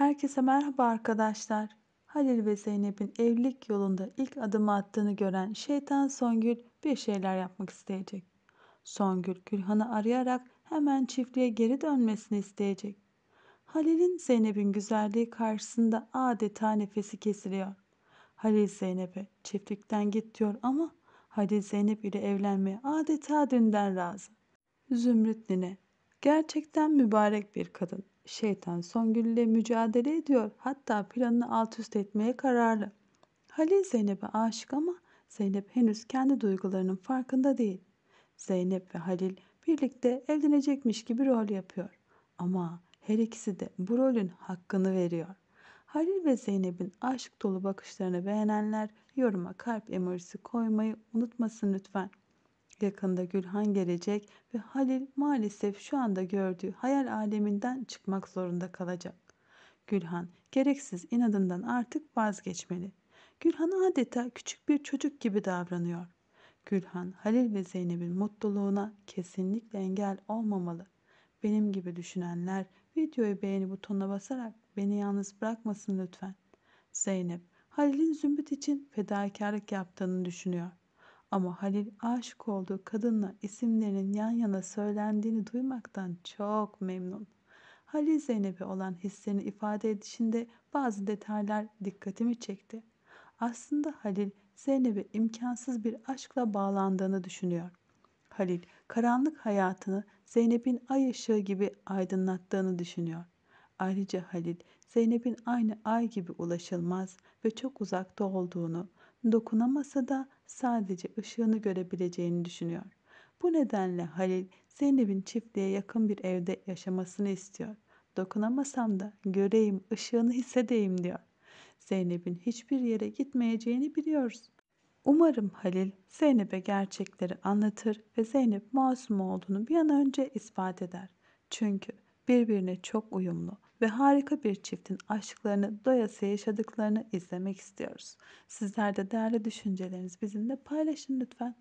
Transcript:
Herkese merhaba arkadaşlar. Halil ve Zeynep'in evlilik yolunda ilk adımı attığını gören şeytan Songül bir şeyler yapmak isteyecek. Songül Gülhan'ı arayarak hemen çiftliğe geri dönmesini isteyecek. Halil'in Zeynep'in güzelliği karşısında adeta nefesi kesiliyor. Halil Zeynep'e çiftlikten git diyor ama Halil Zeynep ile evlenmeye adeta dünden razı. Zümrüt nine Gerçekten mübarek bir kadın. Şeytan Songül ile mücadele ediyor. Hatta planını alt üst etmeye kararlı. Halil Zeynep'e aşık ama Zeynep henüz kendi duygularının farkında değil. Zeynep ve Halil birlikte evlenecekmiş gibi rol yapıyor. Ama her ikisi de bu rolün hakkını veriyor. Halil ve Zeynep'in aşk dolu bakışlarını beğenenler yoruma kalp emojisi koymayı unutmasın lütfen. Yakında Gülhan gelecek ve Halil maalesef şu anda gördüğü hayal aleminden çıkmak zorunda kalacak. Gülhan gereksiz inadından artık vazgeçmeli. Gülhan adeta küçük bir çocuk gibi davranıyor. Gülhan, Halil ve Zeynep'in mutluluğuna kesinlikle engel olmamalı. Benim gibi düşünenler videoyu beğeni butonuna basarak beni yalnız bırakmasın lütfen. Zeynep, Halil'in Zümrüt için fedakarlık yaptığını düşünüyor. Ama Halil aşık olduğu kadınla isimlerinin yan yana söylendiğini duymaktan çok memnun. Halil Zeynep'e olan hislerini ifade edişinde bazı detaylar dikkatimi çekti. Aslında Halil Zeynep'e imkansız bir aşkla bağlandığını düşünüyor. Halil karanlık hayatını Zeynep'in ay ışığı gibi aydınlattığını düşünüyor. Ayrıca Halil Zeynep'in aynı ay gibi ulaşılmaz ve çok uzakta olduğunu, dokunamasa da sadece ışığını görebileceğini düşünüyor. Bu nedenle Halil Zeynep'in çiftliğe yakın bir evde yaşamasını istiyor. Dokunamasam da göreyim, ışığını hissedeyim diyor. Zeynep'in hiçbir yere gitmeyeceğini biliyoruz. Umarım Halil Zeynep'e gerçekleri anlatır ve Zeynep masum olduğunu bir an önce ispat eder. Çünkü birbirine çok uyumlu ve harika bir çiftin aşklarını doyasıya yaşadıklarını izlemek istiyoruz. Sizler de değerli düşüncelerinizi bizimle paylaşın lütfen.